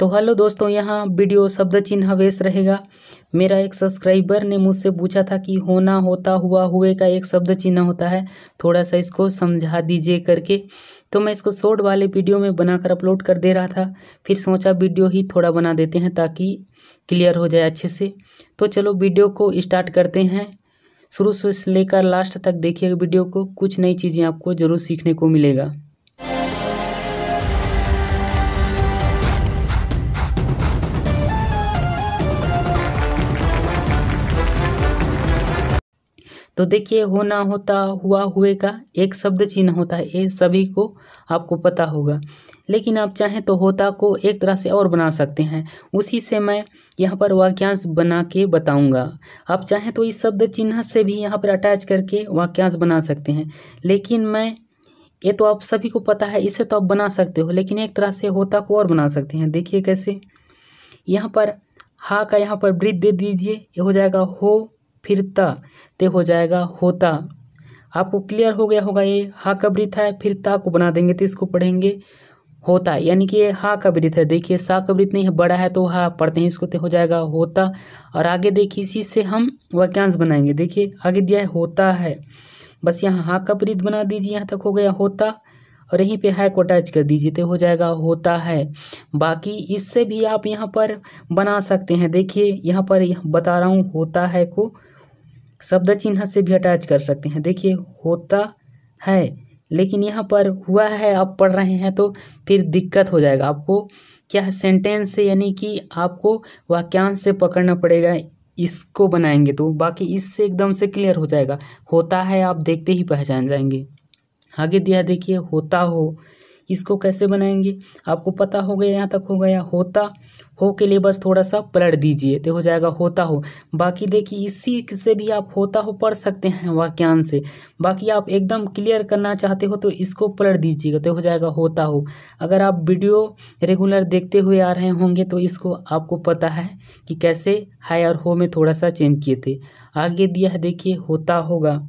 तो हेलो दोस्तों यहाँ वीडियो शब्द चिन्ह वेश रहेगा मेरा एक सब्सक्राइबर ने मुझसे पूछा था कि होना होता हुआ हुए का एक शब्द चिन्ह होता है थोड़ा सा इसको समझा दीजिए करके तो मैं इसको शॉर्ट वाले वीडियो में बनाकर अपलोड कर दे रहा था फिर सोचा वीडियो ही थोड़ा बना देते हैं ताकि क्लियर हो जाए अच्छे से तो चलो वीडियो को स्टार्ट करते हैं शुरू से लेकर लास्ट तक देखिए वीडियो को कुछ नई चीज़ें आपको ज़रूर सीखने को मिलेगा तो देखिए होना होता हुआ हुए का एक शब्द चिन्ह होता है ये सभी को आपको पता होगा लेकिन आप चाहें तो होता को एक तरह से और बना सकते हैं उसी से मैं यहाँ पर वाक्यांश बना के बताऊँगा आप चाहें तो इस शब्द चिन्ह से भी यहाँ पर अटैच करके वाक्यांश बना सकते हैं लेकिन मैं ये तो आप सभी को पता है इसे तो आप बना सकते हो लेकिन एक तरह से होता को और बना सकते हैं देखिए कैसे यहाँ पर हा का यहाँ पर वृद्ध दे दीजिए ये हो जाएगा हो फिरता ते हो जाएगा होता आपको क्लियर हो गया होगा ये हा का वृत्त है फिर ता को बना देंगे तो इसको पढ़ेंगे होता यानी कि ये हा का वृत्त है देखिए सा का वृत्त नहीं है बड़ा है तो हा पढ़ते हैं इसको तो हो जाएगा होता और आगे देखिए इसी से हम वाक्यांश बनाएंगे देखिए आगे दिया है होता है बस यहाँ हा का वृत्त बना दीजिए यहाँ तक हो गया होता और यहीं पे हाई को अटैच कर दीजिए तो हो जाएगा होता है बाकी इससे भी आप यहाँ पर बना सकते हैं देखिए यहाँ पर बता रहा हूँ होता है को शब्द चिन्ह से भी अटैच कर सकते हैं देखिए होता है लेकिन यहाँ पर हुआ है आप पढ़ रहे हैं तो फिर दिक्कत हो जाएगा आपको क्या है सेंटेंस से यानी कि आपको वाक्यांश से पकड़ना पड़ेगा इसको बनाएंगे तो बाकी इससे एकदम से क्लियर हो जाएगा होता है आप देखते ही पहचान जाएंगे आगे दिया देखिए होता हो इसको कैसे बनाएंगे आपको पता हो गया यहाँ तक हो गया होता हो के लिए बस थोड़ा सा पलट दीजिए तो हो जाएगा होता हो बाकी देखिए इसी से भी आप होता हो पढ़ सकते हैं वाक्यांश से बाकी आप एकदम क्लियर करना चाहते हो तो इसको पलट दीजिएगा तो हो जाएगा होता हो अगर आप वीडियो रेगुलर देखते हुए आ रहे होंगे तो इसको आपको पता है कि कैसे हाई और हो में थोड़ा सा चेंज किए थे आगे दिया है देखिए होता होगा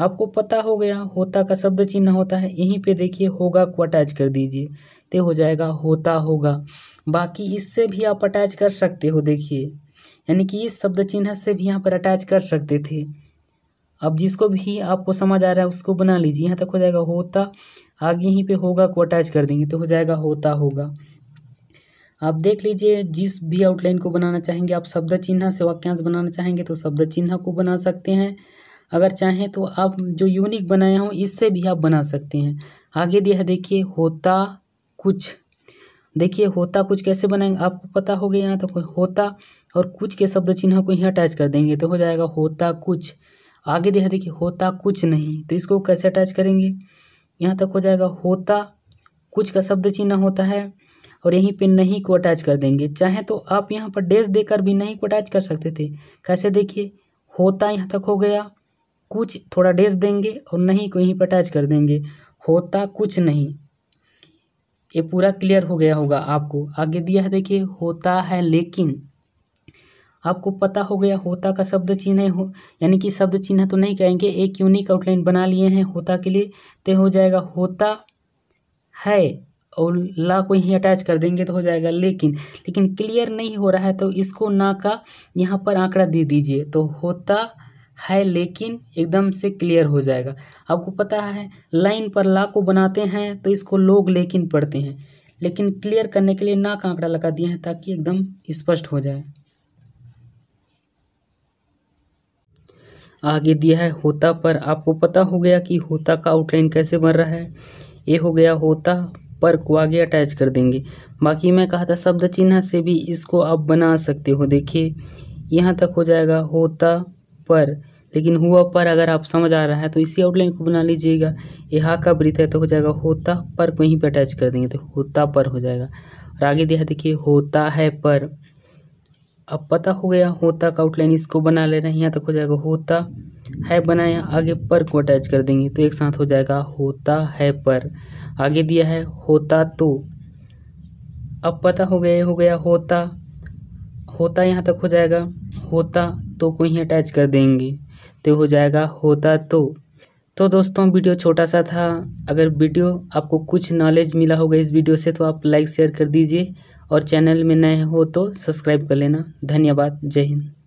आपको पता हो गया होता का शब्द चिन्ह होता है यहीं पे देखिए होगा को अटैच कर दीजिए तो हो जाएगा होता होगा बाकी इससे भी आप अटैच कर सकते हो देखिए यानी कि इस शब्द चिन्ह से भी यहाँ पर अटैच कर सकते थे अब जिसको भी आपको समझ आ रहा है उसको बना लीजिए यहाँ तक हो जाएगा होता आगे यहीं पे होगा को अटैच कर देंगे तो हो जाएगा होता होगा आप देख लीजिए जिस भी आउटलाइन को बनाना चाहेंगे आप शब्द चिन्ह से वाक्यांश बनाना चाहेंगे तो शब्द चिन्ह को बना सकते हैं अगर चाहें तो आप जो यूनिक बनाया हूँ इससे भी आप बना सकते हैं आगे दिया देखिए होता कुछ देखिए होता कुछ कैसे बनाएंगे आपको पता हो गया यहाँ तो होता और कुछ के शब्द चिन्ह को यहाँ अटैच कर देंगे तो हो जाएगा होता कुछ आगे दिया देखिए होता कुछ नहीं तो इसको कैसे अटैच करेंगे यहाँ तक हो जाएगा होता कुछ का शब्द चिन्ह होता है और यहीं पे नहीं को अटैच कर देंगे चाहे तो आप यहाँ पर डेस देकर भी नहीं को अटैच कर सकते थे कैसे देखिए होता यहाँ तक हो गया कुछ थोड़ा डेस देंगे और नहीं को यहीं पर अटैच कर देंगे होता कुछ नहीं ये पूरा क्लियर हो गया होगा आपको आगे दिया है देखिए होता है लेकिन आपको पता हो गया होता का शब्द चिन्ह हो यानी कि शब्द चिन्ह तो नहीं कहेंगे एक यूनिक आउटलाइन बना लिए हैं होता के लिए तो हो जाएगा होता है और ला को यहीं अटैच कर देंगे तो हो जाएगा लेकिन लेकिन क्लियर नहीं हो रहा है तो इसको ना का यहाँ पर आंकड़ा दे दीजिए तो होता है लेकिन एकदम से क्लियर हो जाएगा आपको पता है लाइन पर ला को बनाते हैं तो इसको लोग लेकिन पढ़ते हैं लेकिन क्लियर करने के लिए ना का आंकड़ा लगा दिए हैं ताकि एकदम स्पष्ट हो जाए आगे दिया है होता पर आपको पता हो गया कि होता का आउटलाइन कैसे बन रहा है ये हो गया होता पर को आगे अटैच कर देंगे बाकी मैं कहा था शब्द चिन्ह से भी इसको आप बना सकते हो देखिए यहाँ तक हो जाएगा होता पर लेकिन हुआ पर अगर आप समझ आ रहा है तो इसी आउटलाइन को बना लीजिएगा यहाँ का ब्रीथ है तो हो जाएगा होता पर को यहीं पर अटैच कर देंगे तो होता पर हो जाएगा और आगे दिया देखिए होता है पर अब पता हो गया होता का आउटलाइन इसको बना ले रहे हैं यहाँ तक हो जाएगा होता है बनाया आगे पर को अटैच कर देंगे तो एक साथ हो जाएगा होता है पर आगे दिया है होता तो अब पता हो गया हो गया होता होता यहाँ तक हो जाएगा होता तो को ही अटैच कर देंगे तो हो जाएगा होता तो तो दोस्तों वीडियो छोटा सा था अगर वीडियो आपको कुछ नॉलेज मिला होगा इस वीडियो से तो आप लाइक शेयर कर दीजिए और चैनल में नए हो तो सब्सक्राइब कर लेना धन्यवाद जय हिंद